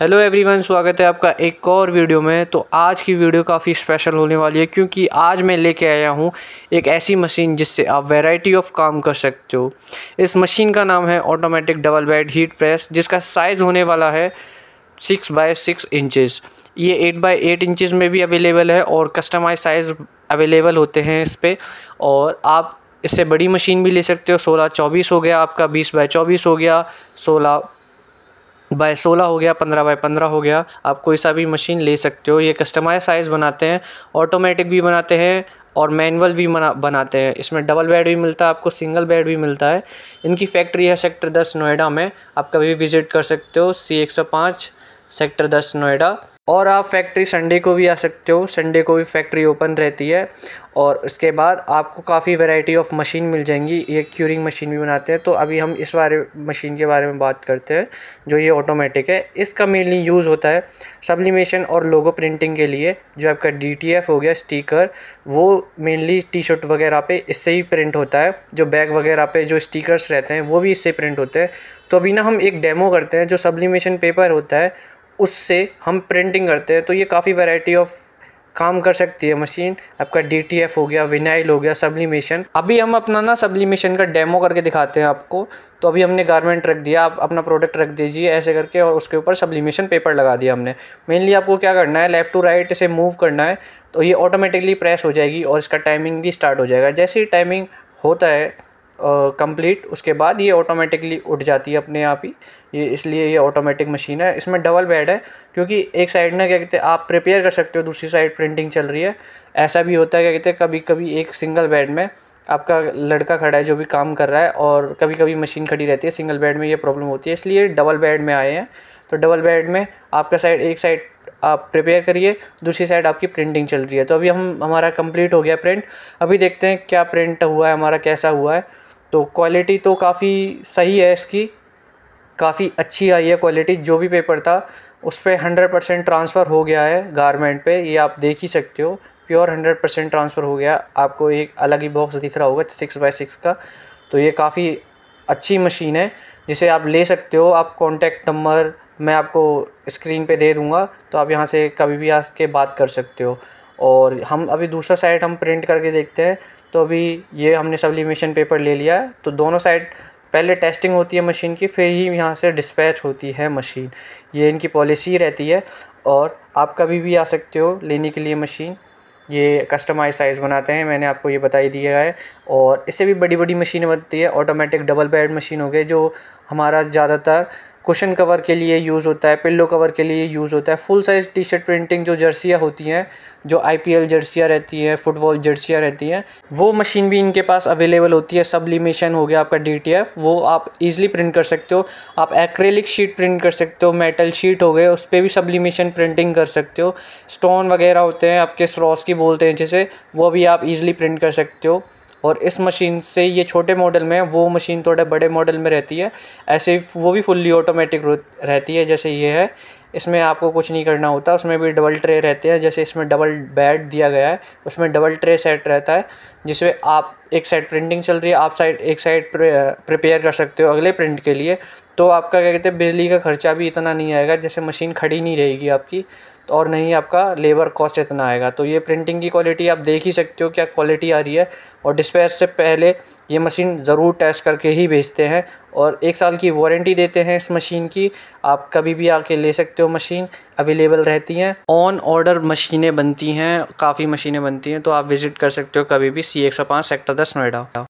hello everyone स्वागत है आपका एक और वीडियो में तो आज की वीडियो काफ़ी स्पेशल होने वाली है क्योंकि आज मैं लेके आया हूँ एक ऐसी मशीन जिससे आप वैरायटी ऑफ काम कर सकते हो इस मशीन का नाम है automatic double bed heat press जिसका साइज़ होने वाला है सिक्स बाय सिक्स इंचज़ ये एट बाई एट इंचज़ में भी अवेलेबल है और कस्टमाइज साइज़ अवेलेबल होते हैं इस पर और आप इससे बड़ी मशीन भी ले सकते हो सोलह चौबीस हो गया आपका बीस बाय चौबीस हो गया सोलह बाय सोलह हो गया पंद्रह बाय पंद्रह हो गया आप कोई सा भी मशीन ले सकते हो ये कस्टमाइज साइज़ बनाते हैं ऑटोमेटिक भी बनाते हैं और मैनुअल भी बना बनाते हैं इसमें डबल बेड भी मिलता है आपको सिंगल बेड भी मिलता है इनकी फैक्ट्री है सेक्टर दस नोएडा में आप कभी भी विज़िट कर सकते हो सी एक सौ पाँच सेक्टर दस नोएडा और आप फैक्ट्री संडे को भी आ सकते हो संडे को भी फैक्ट्री ओपन रहती है और उसके बाद आपको काफ़ी वैरायटी ऑफ मशीन मिल जाएंगी ये क्यूरिंग मशीन भी बनाते हैं तो अभी हम इस बारे मशीन के बारे में बात करते हैं जो ये ऑटोमेटिक है इसका मेनली यूज़ होता है सब्लिमेशन और लोगो प्रिंटिंग के लिए जो आपका डी हो गया स्टीकर वो मेनली टी शर्ट वगैरह पे इससे ही प्रिंट होता है जो बैग वगैरह पे जो स्टीकरस रहते हैं वो भी इससे प्रिंट होते हैं तो अभी ना हम एक डेमो करते हैं जो सब्लिमेशन पेपर होता है उससे हम प्रिंटिंग करते हैं तो ये काफ़ी वैरायटी ऑफ काम कर सकती है मशीन आपका डी हो गया विनाइल हो गया सब्लीमेशन अभी हम अपना ना सब्लिमेशन का डेमो करके दिखाते हैं आपको तो अभी हमने गारमेंट रख दिया आप अपना प्रोडक्ट रख दीजिए ऐसे करके और उसके ऊपर सब्लीमेशन पेपर लगा दिया हमने मेनली आपको क्या करना है लेफ़्ट टू राइट इसे मूव करना है तो ये ऑटोमेटिकली प्रेस हो जाएगी और इसका टाइमिंग भी स्टार्ट हो जाएगा जैसे ही टाइमिंग होता है कंप्लीट उसके बाद ये ऑटोमेटिकली उठ जाती है अपने आप ही ये इसलिए ये ऑटोमेटिक मशीन है इसमें डबल बेड है क्योंकि एक साइड ना क्या कहते हैं आप प्रिपेयर कर सकते हो दूसरी साइड प्रिंटिंग चल रही है ऐसा भी होता है क्या कहते हैं कभी कभी एक सिंगल बेड में आपका लड़का खड़ा है जो भी काम कर रहा है और कभी कभी मशीन खड़ी रहती है सिंगल बेड में ये प्रॉब्लम होती है इसलिए डबल बेड में आए हैं तो डबल बेड में आपका साइड एक साइड आप प्रिपेयर करिए दूसरी साइड आपकी प्रिंटिंग चल रही है तो अभी हम हमारा कंप्लीट हो गया प्रिंट अभी देखते हैं क्या प्रिंट हुआ है हमारा कैसा हुआ है तो क्वालिटी तो काफ़ी सही है इसकी काफ़ी अच्छी आई है क्वालिटी जो भी पेपर था उस पर हंड्रेड परसेंट ट्रांसफ़र हो गया है गारमेंट पे ये आप देख ही सकते हो प्योर हंड्रेड परसेंट ट्रांसफ़र हो गया आपको एक अलग ही बॉक्स दिख रहा होगा सिक्स बाई सिक्स का तो ये काफ़ी अच्छी मशीन है जिसे आप ले सकते हो आप कॉन्टैक्ट नंबर मैं आपको स्क्रीन पे दे दूँगा तो आप यहाँ से कभी भी आके बात कर सकते हो और हम अभी दूसरा साइड हम प्रिंट करके देखते हैं तो अभी ये हमने लिमिशन पेपर ले लिया है तो दोनों साइड पहले टेस्टिंग होती है मशीन की फिर ही यहाँ से डिस्पैच होती है मशीन ये इनकी पॉलिसी रहती है और आप कभी भी आ सकते हो लेने के लिए मशीन ये कस्टमाइज साइज़ बनाते हैं मैंने आपको ये बताई दिया है और इससे भी बड़ी बड़ी मशीनें बनती है ऑटोमेटिक डबल बेड मशीन हो गई जो हमारा ज़्यादातर कुशन कवर के लिए यूज़ होता है पिल्लो कवर के लिए यूज़ होता है full size T shirt printing जो जर्सियाँ होती हैं जो आई पी एल जर्सियाँ रहती हैं फुटबॉल जर्सियाँ रहती हैं वो मशीन भी इनके पास अवेलेबल होती है सबलिमेशन हो गया आपका डी टी एफ वो आप ईज़िली प्रिंट कर सकते हो आप एक्रेलिक शीट प्रिंट कर सकते हो मेटल शीट हो गए उस पर भी सबलिमेशन प्रिंटिंग कर सकते हो स्टोन वगैरह होते हैं आपके स्रॉस की बोलते हैं जैसे वो भी आप ईज़िली प्रिंट कर सकते हो और इस मशीन से ये छोटे मॉडल में वो मशीन थोड़े बड़े मॉडल में रहती है ऐसे वो भी फुल्ली ऑटोमेटिक रहती है जैसे ये है इसमें आपको कुछ नहीं करना होता उसमें भी डबल ट्रे रहते हैं जैसे इसमें डबल बेड दिया गया है उसमें डबल ट्रे सेट रहता है जिसमें आप एक साइड प्रिंटिंग चल रही है आप साइड एक साइड प्रिपेयर कर सकते हो अगले प्रिंट के लिए तो आपका क्या कहते हैं बिजली का खर्चा भी इतना नहीं आएगा जैसे मशीन खड़ी नहीं रहेगी आपकी तो और नहीं आपका लेबर कॉस्ट इतना आएगा तो ये प्रिंटिंग की क्वालिटी आप देख ही सकते हो क्या क्वालिटी आ रही है और डिस्पैच से पहले ये मशीन ज़रूर टेस्ट करके ही भेजते हैं और एक साल की वारंटी देते हैं इस मशीन की आप कभी भी आके ले सकते हो मशीन अवेलेबल रहती हैं ऑन ऑर्डर मशीनें बनती हैं काफ़ी मशीनें बनती हैं तो आप विज़िट कर सकते हो कभी भी सी एक सौ पाँच सेक्टर दस नोएडा